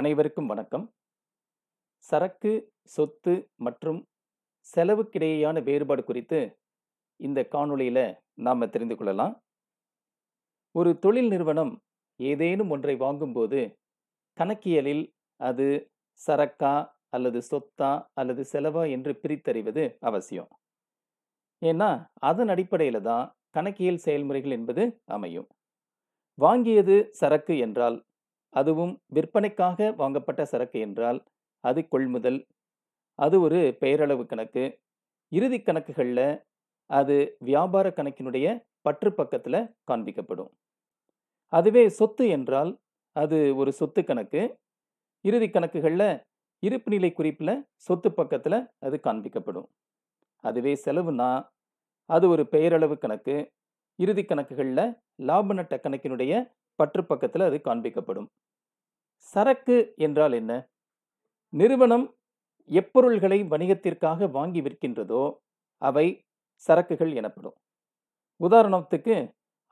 அனைவருக்கும் வணக்கம் சரக்கு சொத்து மற்றும் செலவுக்கிடையேயான வேறுபாடு குறித்து இந்த காணொளியில் நாம் தெரிந்து கொள்ளலாம் ஒரு தொழில் நிறுவனம் ஏதேனும் ஒன்றை வாங்கும்போது கணக்கியலில் அது சரக்கா அல்லது சொத்தா அல்லது செலவா என்று பிரித்தறிவது அவசியம் ஏன்னா அதன் அடிப்படையில் தான் கணக்கியல் செயல்முறைகள் என்பது அமையும் வாங்கியது சரக்கு என்றால் அதுவும் விற்பனைக்காக வாங்கப்பட்ட சரக்கு என்றால் அது கொள்முதல் அது ஒரு பெயரளவு கணக்கு இறுதி கணக்குகளில் அது வியாபார கணக்கினுடைய பற்று பக்கத்தில் காண்பிக்கப்படும் அதுவே சொத்து என்றால் அது ஒரு சொத்து கணக்கு இறுதி கணக்குகளில் இருப்பு நிலை குறிப்பில் சொத்து பக்கத்தில் அது காண்பிக்கப்படும் அதுவே செலவுனா அது ஒரு பெயரளவு கணக்கு இறுதி கணக்குகளில் லாப நட்ட கணக்கினுடைய பற்று பக்கத்தில் அது காண்பிக்கப்படும் சரக்கு என்றால் என்ன நிறுவனம் எப்பொருள்களை வணிகத்திற்காக வாங்கி விற்கின்றதோ அவை சரக்குகள் எனப்படும் உதாரணத்துக்கு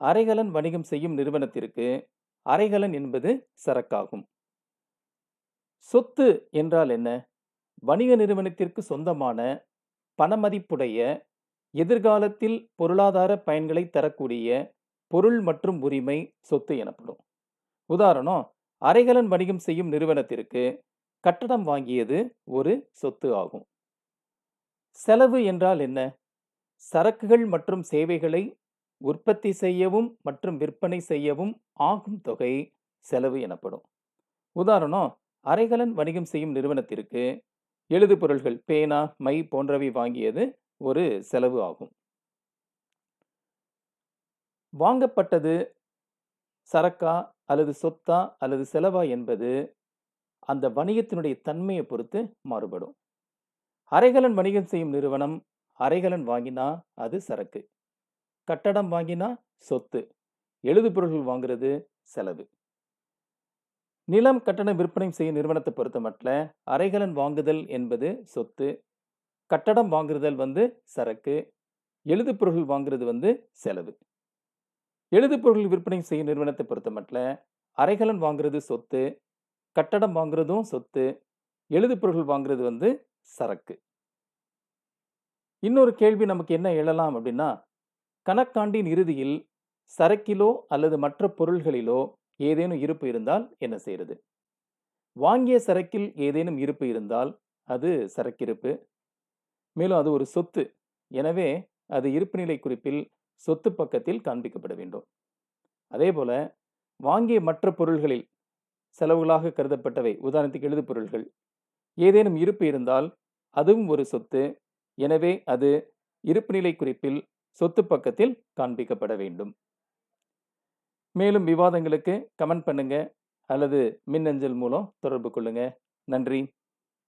அரைகலன் வணிகம் செய்யும் நிறுவனத்திற்கு அரைகலன் என்பது சரக்காகும் சொத்து என்றால் என்ன வணிக நிறுவனத்திற்கு சொந்தமான பணமதிப்புடைய எதிர்காலத்தில் பொருளாதார பயன்களை தரக்கூடிய பொருள் மற்றும் உரிமை சொத்து எனப்படும் உதாரணம் அரைகலன் வணிகம் செய்யும் நிறுவனத்திற்கு கட்டடம் வாங்கியது ஒரு சொத்து ஆகும் செலவு என்றால் என்ன சரக்குகள் மற்றும் சேவைகளை உற்பத்தி செய்யவும் மற்றும் விற்பனை செய்யவும் ஆகும் தொகை செலவு எனப்படும் உதாரணம் அரைகலன் வணிகம் செய்யும் நிறுவனத்திற்கு எழுதுபொருள்கள் பேனா மை போன்றவை வாங்கியது ஒரு செலவு ஆகும் வாங்கப்பட்டது சரக்கா அல்லது சொத்தா அல்லது செலவா என்பது அந்த வணிகத்தினுடைய தன்மையை பொறுத்து மாறுபடும் அரைகலன் வணிகம் செய்யும் நிறுவனம் அரைகலன் வாங்கினா அது சரக்கு கட்டடம் வாங்கினா சொத்து எழுது எழுதுபொருள்கள் வாங்குறது செலவு நிலம் கட்டணம் விற்பனை செய்யும் நிறுவனத்தை பொறுத்த அரைகலன் வாங்குதல் என்பது சொத்து கட்டடம் வாங்குறதல் வந்து சரக்கு எழுது எழுதுபொருள்கள் வாங்குறது வந்து செலவு எழுது பொருள் விற்பனை செய்யும் நிறுவனத்தை பொறுத்த மட்டும் அறைகலன் வாங்குறது சொத்து கட்டடம் வாங்குறதும் சொத்து எழுது பொருள் வாங்குறது வந்து சரக்கு இன்னொரு கேள்வி நமக்கு என்ன எழலாம் அப்படின்னா கணக்காண்டின் இறுதியில் சரக்கிலோ அல்லது மற்ற பொருள்களிலோ ஏதேனும் இருப்பு இருந்தால் என்ன செய்கிறது வாங்கிய சரக்கில் ஏதேனும் இருப்பு இருந்தால் அது சரக்கிருப்பு மேலும் அது ஒரு சொத்து எனவே அது இருப்புநிலை குறிப்பில் சொத்து பக்கத்தில் காண்பிக்கப்பட வேண்டும் அதே போல வாங்கிய மற்ற பொருள்களில் செலவுகளாக கருதப்பட்டவை உதாரணத்துக்கு எழுது பொருள்கள் ஏதேனும் இருப்பு இருந்தால் அதுவும் ஒரு சொத்து எனவே அது இருப்பு நிலை குறிப்பில் சொத்து பக்கத்தில் காண்பிக்கப்பட வேண்டும் மேலும் விவாதங்களுக்கு கமெண்ட் பண்ணுங்க அல்லது மின்னஞ்சல் மூலம் தொடர்பு கொள்ளுங்க நன்றி